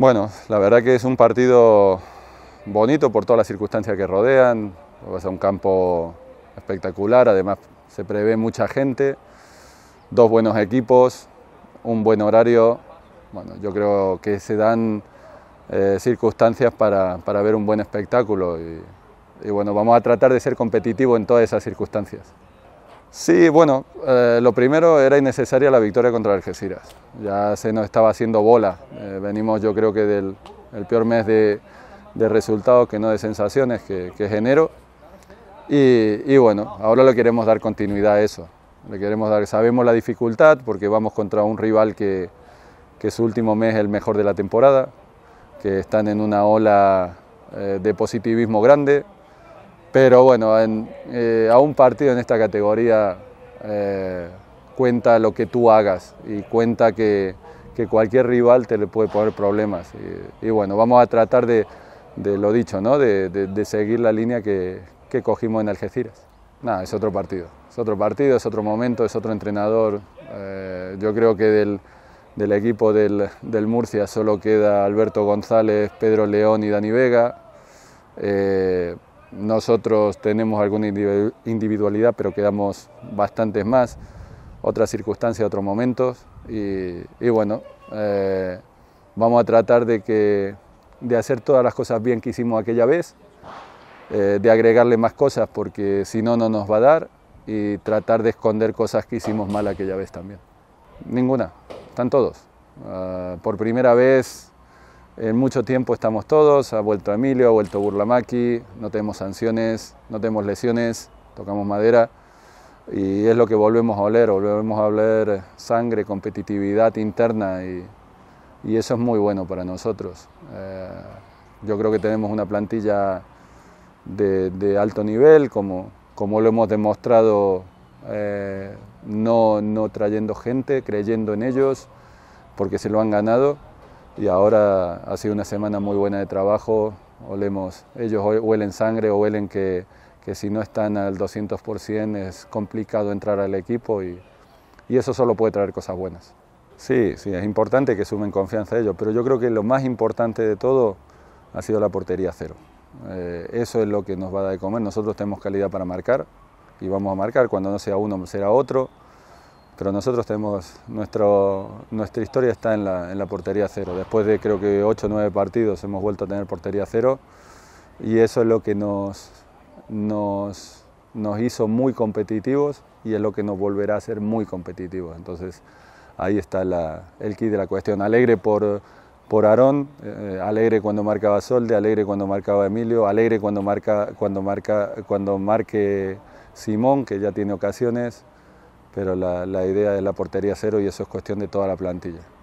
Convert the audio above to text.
Bueno, la verdad que es un partido bonito por todas las circunstancias que rodean. es un campo espectacular, además se prevé mucha gente, dos buenos equipos, un buen horario. Bueno, yo creo que se dan eh, circunstancias para, ver un buen espectáculo y, y bueno, vamos a tratar de ser competitivos en todas esas circunstancias. Sí, bueno, eh, lo primero era innecesaria la victoria contra Algeciras. Ya se nos estaba haciendo bola. Eh, venimos yo creo que del el peor mes de, resultados que no de sensaciones, que, que Y, bueno, ahora le queremos dar continuidad a eso. Le queremos dar, sabemos la dificultad porque vamos contra un rival que, que su último mes es el mejor de la temporada, que están en una ola eh, de positivismo grande, pero bueno, eh, a un partido en esta categoría eh, cuenta lo que tú hagas y cuenta que, cualquier rival te le puede poner problemas. Y, bueno, vamos a tratar de, lo dicho, de, seguir la línea que, cogimos en Algeciras. Nada, es otro partido, es otro partido, es otro momento, es otro entrenador. Eh, yo creo que del, equipo del, Murcia solo queda Alberto González, Pedro León y Dani Vega. Nosotros tenemos alguna individualidad, pero quedamos bastantes más, otras circunstancias, otros momentos. Y, bueno, eh, vamos a tratar de, que, de hacer todas las cosas bien que hicimos aquella vez, eh, de agregarle más cosas, porque si no, no nos va a dar, y tratar de esconder cosas que hicimos mal aquella vez también. Ninguna, están todos. Ah, por primera vez en mucho tiempo estamos todos, ha vuelto Emilio, ha vuelto Burlamaki, no tenemos sanciones, no tenemos lesiones, tocamos madera y es lo que volvemos a oler, volvemos a oler sangre, competitividad interna y, eso es muy bueno para nosotros. Eh, yo creo que tenemos una plantilla de, alto nivel, como, como, lo hemos demostrado eh, no, no trayendo gente, creyendo en ellos, porque se lo han ganado y ahora ha sido una semana muy buena de trabajo. Olemos, ellos huelen sangre o huelen que, si no están al 200% es complicado entrar al equipo y, eso solo puede traer cosas buenas. Sí, sí, es importante que sumen confianza a ellos, pero yo creo que lo más importante de todo ha sido la portería cero. Eh, eso es lo que nos va a dar de comer. Nosotros tenemos calidad para marcar y vamos a marcar. Cuando no sea uno, será otro pero nosotros tenemos, nuestra historia está en la, portería cero. Después de creo que 8 o 9 partidos hemos vuelto a tener portería cero y eso es lo que nos, hizo muy competitivos y es lo que nos volverá a ser muy competitivos. Entonces ahí está el kit de la cuestión. Alegre por, por Aarón, eh, alegre cuando marcaba Solde, alegre cuando marcaba Emilio, alegre cuando cuando marca, cuando marque Simón, que ya tiene ocasiones pero la, idea es la portería cero y eso es cuestión de toda la plantilla.